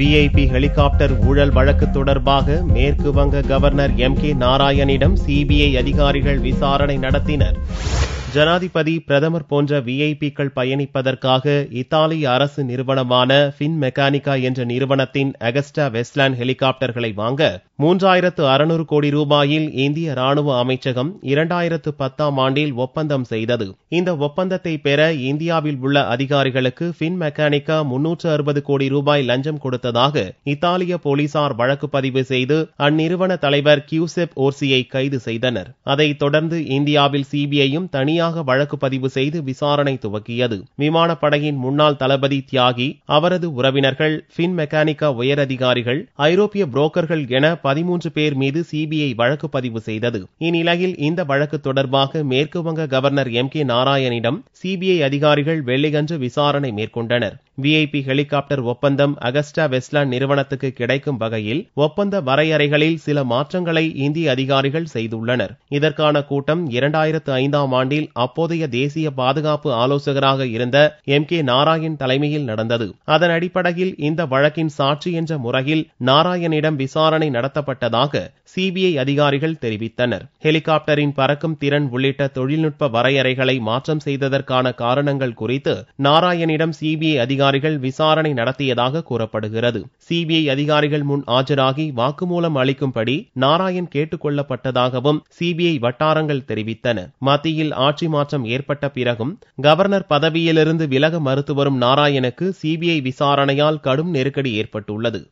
VIP helicopter ஊழல் வழக்கு தொடர்பாக மேற்கு வங்க கவர்னர் எம் கே நாராயணிடம் சிபிஐ அதிகாரிகள் விசாரணை நடத்தினர் ஜனாதிபதி பிரதமர் போன்ற விஐபிக்கள் பயணிப்பதற்காக இத்தாலி அரசு நிறுவனமான பின் மெக்கானிக்கா என்ற நிறுவனத்தின் அகஸ்டா வெஸ்ட்லேண்ட் ஹெலிகாப்டர்களை வாங்க மூன்றாயிரத்து அறுநூறு கோடி ரூபாயில் இந்திய ராணுவ அமைச்சகம் இரண்டாயிரத்து பத்தாம் ஆண்டில் ஒப்பந்தம் செய்தது இந்த ஒப்பந்தத்தை பெற இந்தியாவில் உள்ள அதிகாரிகளுக்கு பின் மெக்கானிக்கா முன்னூற்று அறுபது கோடி ரூபாய் லஞ்சம் கொடுத்ததாக இத்தாலிய போலீசார் வழக்கு பதிவு செய்து அந்நிறுவன தலைவர் கியூசெப் ஓர்சியை கைது செய்தனர் அதைத் தொடர்ந்து இந்தியாவில் சிபிஐயும் தனியார் தனியாக வழக்கு பதிவு செய்து விசாரணை துவக்கியது விமானப்படையின் முன்னாள் தளபதி தியாகி அவரது உறவினர்கள் பின் மெக்கானிக்கா உயரதிகாரிகள் ஐரோப்பிய புரோக்கர்கள் என பதிமூன்று பேர் மீது சிபிஐ வழக்கு பதிவு செய்தது இந்நிலையில் இந்த வழக்கு தொடர்பாக மேற்குவங்க கவர்னர் எம் கே நாராயணிடம் சிபிஐ அதிகாரிகள் வெள்ளிகன்று விசாரணை மேற்கொண்டனர் விஐபி ஹெலிகாப்டர் ஒப்பந்தம் அகஸ்டா வெஸ்ட்லாண்ட் நிறுவனத்துக்கு கிடைக்கும் வகையில் ஒப்பந்த வரையறைகளில் சில மாற்றங்களை இந்திய அதிகாரிகள் செய்துள்ளனர் இதற்கான கூட்டம் இரண்டாயிரத்து ஐந்தாம் ஆண்டில் அப்போதைய தேசிய பாதுகாப்பு ஆலோசகராக இருந்த எம் கே நாராயண் தலைமையில் நடந்தது அதன் அடிப்படையில் இந்த வழக்கின் சாட்சி என்ற முறையில் நாராயணிடம் விசாரணை நடத்தப்பட்டதாக சிபிஐ அதிகாரிகள் தெரிவித்தனர் ஹெலிகாப்டரின் பறக்கும் திறன் உள்ளிட்ட தொழில்நுட்ப வரையறைகளை மாற்றம் செய்ததற்கான காரணங்கள் குறித்து நாராயணிடம் சிபிஐ அதிகாரி அதிகாரிகள் விசாரணை நடத்தியதாக கூறப்படுகிறது சிபிஐ அதிகாரிகள் முன் ஆஜராகி வாக்குமூலம் அளிக்கும்படி நாராயண் கேட்டுக் கொள்ளப்பட்டதாகவும் சிபிஐ வட்டாரங்கள் தெரிவித்தன மத்தியில் ஆட்சி மாற்றம் ஏற்பட்ட பிறகும் கவர்னர் பதவியிலிருந்து விலக மறுத்து வரும் நாராயணுக்கு சிபிஐ விசாரணையால் கடும் நெருக்கடி ஏற்பட்டுள்ளது